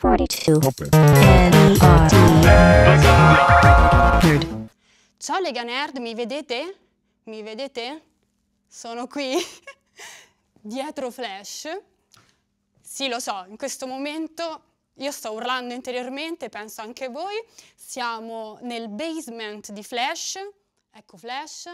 42 Ciao Lega Nerd, mi vedete? Mi vedete? Sono qui dietro Flash. Sì, lo so, in questo momento io sto urlando interiormente, penso anche voi. Siamo nel basement di Flash. Ecco Flash,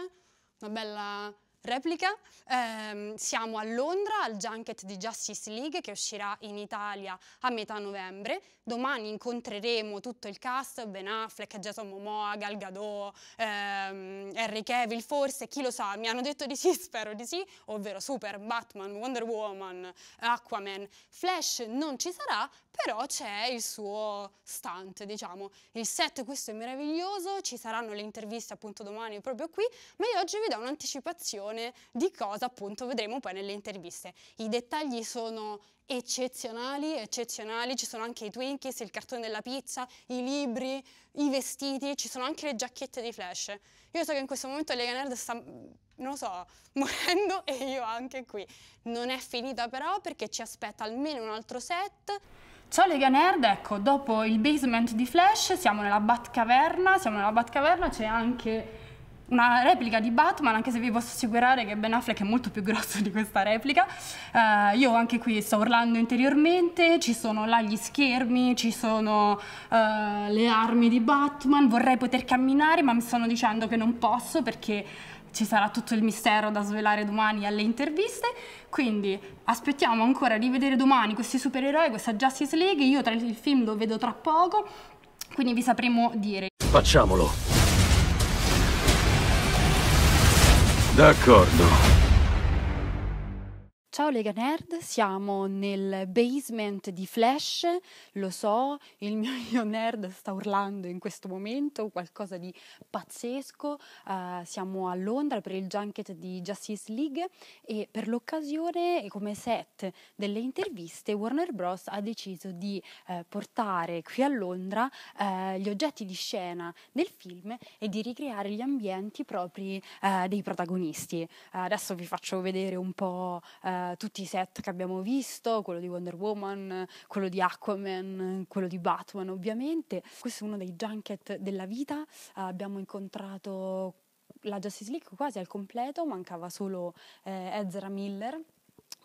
una bella replica. Eh, siamo a Londra al Junket di Justice League che uscirà in Italia a metà novembre. Domani incontreremo tutto il cast, Ben Affleck, Jason Momoa, Gal Gadot, ehm, Henry Cavill forse, chi lo sa, mi hanno detto di sì, spero di sì, ovvero Super, Batman, Wonder Woman, Aquaman. Flash non ci sarà, però c'è il suo stunt, diciamo. Il set questo è meraviglioso, ci saranno le interviste appunto domani proprio qui, ma io oggi vi do un'anticipazione di cosa appunto vedremo poi nelle interviste. I dettagli sono eccezionali, eccezionali, ci sono anche i Twinkies, il cartone della pizza, i libri, i vestiti, ci sono anche le giacchette di Flash. Io so che in questo momento Lega Nerd sta, mm, non lo so, morendo e io anche qui. Non è finita però perché ci aspetta almeno un altro set. Ciao Lega Nerd, ecco, dopo il basement di Flash siamo nella Batcaverna, siamo nella Batcaverna, c'è anche una replica di Batman, anche se vi posso assicurare che Ben Affleck è molto più grosso di questa replica. Uh, io anche qui sto urlando interiormente, ci sono là gli schermi, ci sono uh, le armi di Batman, vorrei poter camminare ma mi sono dicendo che non posso perché ci sarà tutto il mistero da svelare domani alle interviste, quindi aspettiamo ancora di vedere domani questi supereroi, questa Justice League, io tra il film lo vedo tra poco, quindi vi sapremo dire. Facciamolo! D'accordo. Ciao Lega Nerd, siamo nel basement di Flash, lo so, il mio io nerd sta urlando in questo momento, qualcosa di pazzesco, uh, siamo a Londra per il junket di Justice League e per l'occasione, come set delle interviste, Warner Bros. ha deciso di uh, portare qui a Londra uh, gli oggetti di scena del film e di ricreare gli ambienti propri dei protagonisti. adesso vi faccio vedere un po' tutti i set che abbiamo visto, quello di Wonder Woman, quello di Aquaman, quello di Batman ovviamente. Questo è uno dei junket della vita, eh, abbiamo incontrato la Justice League quasi al completo, mancava solo eh, Ezra Miller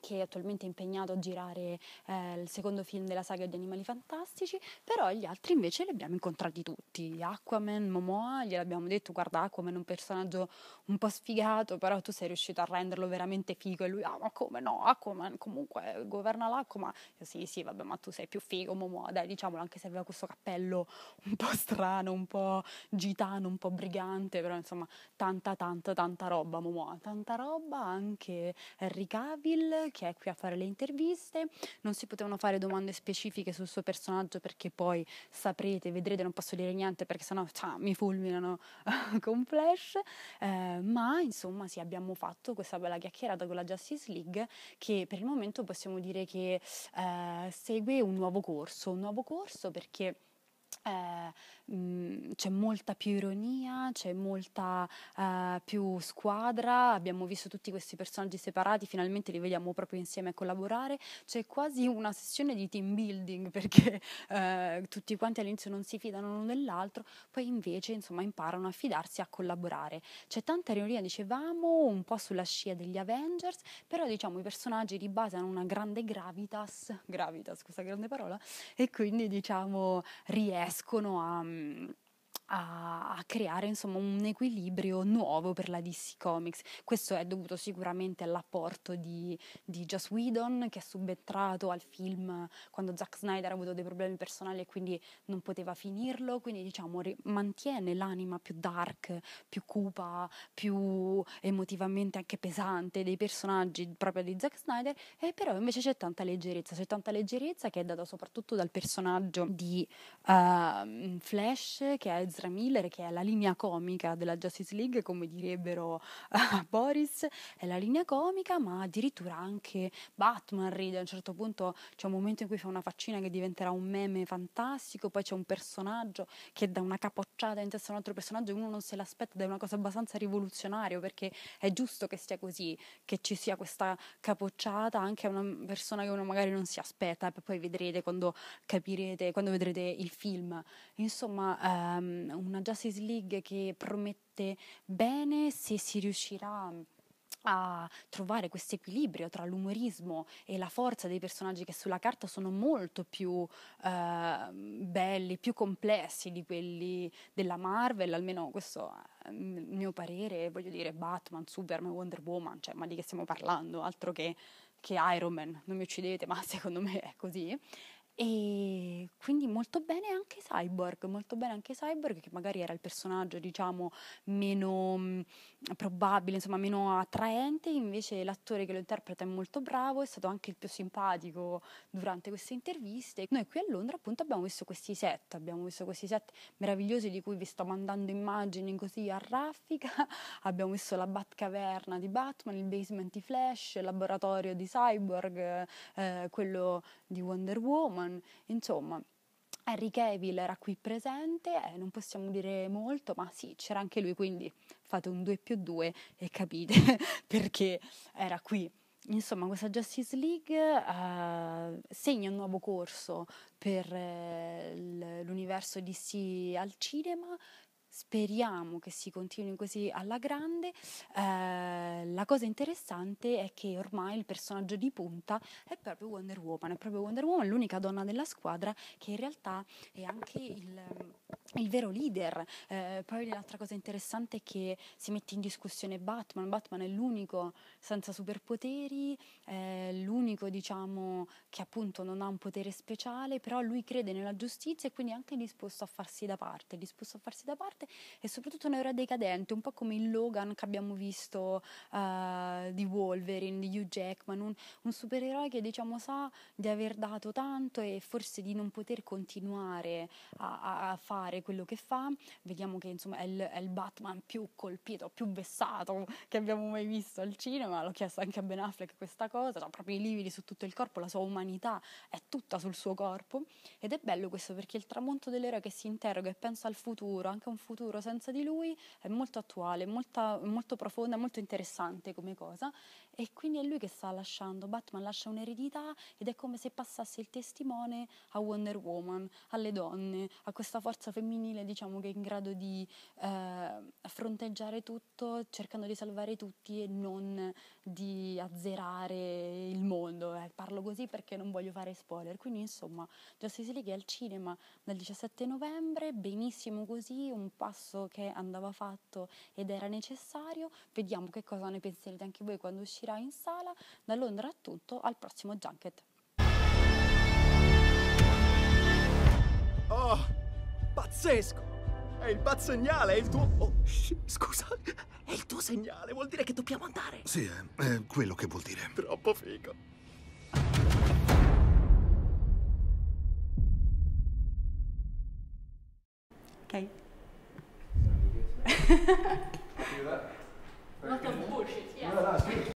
che è attualmente impegnato a girare eh, il secondo film della saga di Animali Fantastici, però gli altri invece li abbiamo incontrati tutti, Aquaman, Momoa, gliel'abbiamo detto, guarda Aquaman è un personaggio un po' sfigato, però tu sei riuscito a renderlo veramente figo e lui, ah ma come no, Aquaman comunque governa l'acqua, ma io, sì sì vabbè ma tu sei più figo Momoa, dai diciamolo, anche se aveva questo cappello un po' strano, un po' gitano, un po' brigante, però insomma tanta tanta tanta roba Momoa, tanta roba anche Henry Cavill che è qui a fare le interviste, non si potevano fare domande specifiche sul suo personaggio perché poi saprete, vedrete, non posso dire niente perché sennò tsa, cioè, mi fulminano con flash, eh, ma insomma sì abbiamo fatto questa bella chiacchierata con la Justice League che per il momento possiamo dire che eh, segue un nuovo corso, un nuovo corso perché eh, mm, c'è molta più ironia, c'è molta eh, più squadra, abbiamo visto tutti questi personaggi separati, finalmente li vediamo proprio insieme a collaborare, c'è quasi una sessione di team building perché eh, tutti quanti all'inizio non si fidano l'uno dell'altro, poi invece insomma imparano a fidarsi e a collaborare. C'è tanta ironia, dicevamo, un po' sulla scia degli Avengers, però diciamo i personaggi ribasano una grande gravitas, gravitas, questa grande parola, e quindi diciamo riescono riescono a mm, a, a creare insomma, un equilibrio nuovo per la DC Comics. Questo è dovuto sicuramente all'apporto di, di Joss Whedon che è subentrato al film quando Zack Snyder ha avuto dei problemi personali e quindi non poteva finirlo, quindi diciamo ri- mantiene l'anima più dark, più cupa, più emotivamente anche pesante dei personaggi proprio di Zack Snyder, e eh, però invece c'è tanta leggerezza, c'è tanta leggerezza che è data soprattutto dal personaggio di uh, Flash che è Ezra Miller, che è la linea comica della Justice League, come direbbero uh, Boris, è la linea comica, ma addirittura anche Batman ride. A un certo punto c'è un momento in cui fa una faccina che diventerà un meme fantastico, poi c'è un personaggio che dà una capocciata in testa a un altro personaggio e uno non se l'aspetta, ed è una cosa abbastanza rivoluzionaria perché è giusto che sia così, che ci sia questa capocciata anche a una persona che uno magari non si aspetta, e poi vedrete quando capirete, quando vedrete il film. Insomma, um, una Justice League che promette bene se si riuscirà mm, a trovare questo equilibrio tra l'umorismo e la forza dei personaggi che sulla carta sono molto più eh, belli, più complessi di quelli della Marvel, almeno questo è il mio parere, voglio dire Batman, Superman, Wonder Woman, cioè ma di che stiamo parlando, altro che, che Iron Man, non mi uccidete, ma secondo me è così. E quindi molto bene anche Cyborg, molto bene anche Cyborg che magari era il personaggio diciamo meno probabile, insomma meno attraente, invece l'attore che lo interpreta è molto bravo, è stato anche il più simpatico durante queste interviste. Noi qui a Londra appunto abbiamo visto questi set, abbiamo visto questi set meravigliosi di cui vi sto mandando immagini così a raffica, abbiamo visto la Batcaverna di Batman, il basement di Flash, il laboratorio di Cyborg, eh, quello di Wonder Woman Truman, insomma. Henry Cavill era qui presente, eh, non possiamo dire molto, ma sì, c'era anche lui, quindi fate un 2 più 2 e capite perché era qui. Insomma, questa Justice League eh, segna un nuovo corso per eh, l'universo DC al cinema, speriamo che si continui così alla grande. Eh, la cosa interessante è che ormai il personaggio di punta è proprio Wonder Woman, è proprio Wonder Woman l'unica donna della squadra che in realtà è anche il il vero leader. Eh, poi l'altra cosa interessante è che si mette in discussione Batman. Batman è l'unico senza superpoteri, l'unico diciamo che appunto non ha un potere speciale, però lui crede nella giustizia e quindi è anche disposto a farsi da parte, disposto a farsi da parte e soprattutto un eroe decadente, un po' come il Logan che abbiamo visto uh, di Wolverine, di Hugh Jackman, un, un supereroe che diciamo sa di aver dato tanto e forse di non poter continuare a, a, a fare fare quello che fa, vediamo che insomma è il, è il Batman più colpito, più vessato che abbiamo mai visto al cinema, l'ho chiesto anche a Ben Affleck questa cosa, ha cioè, proprio i lividi su tutto il corpo, la sua umanità è tutta sul suo corpo ed è bello questo perché il tramonto dell'era che si interroga e pensa al futuro, anche un futuro senza di lui, è molto attuale, molta, molto profonda, molto interessante come cosa e quindi è lui che sta lasciando, Batman lascia un'eredità ed è come se passasse il testimone a Wonder Woman, alle donne, a questa forza femminile diciamo che è in grado di eh, fronteggiare tutto cercando di salvare tutti e non di azzerare il mondo. Eh, parlo così perché non voglio fare spoiler, quindi insomma Justice League è al cinema dal 17 novembre, benissimo così, un passo che andava fatto ed era necessario, vediamo che cosa ne penserete anche voi quando uscirà in sala, da Londra a tutto, al prossimo Junket. Oh. Pazzesco! È il bat segnale, è il tuo... Oh, sh, scusa, è il tuo segnale, vuol dire che dobbiamo andare. Sì, eh, è quello che vuol dire. Troppo figo. Ok. Welcome bullshit, yeah.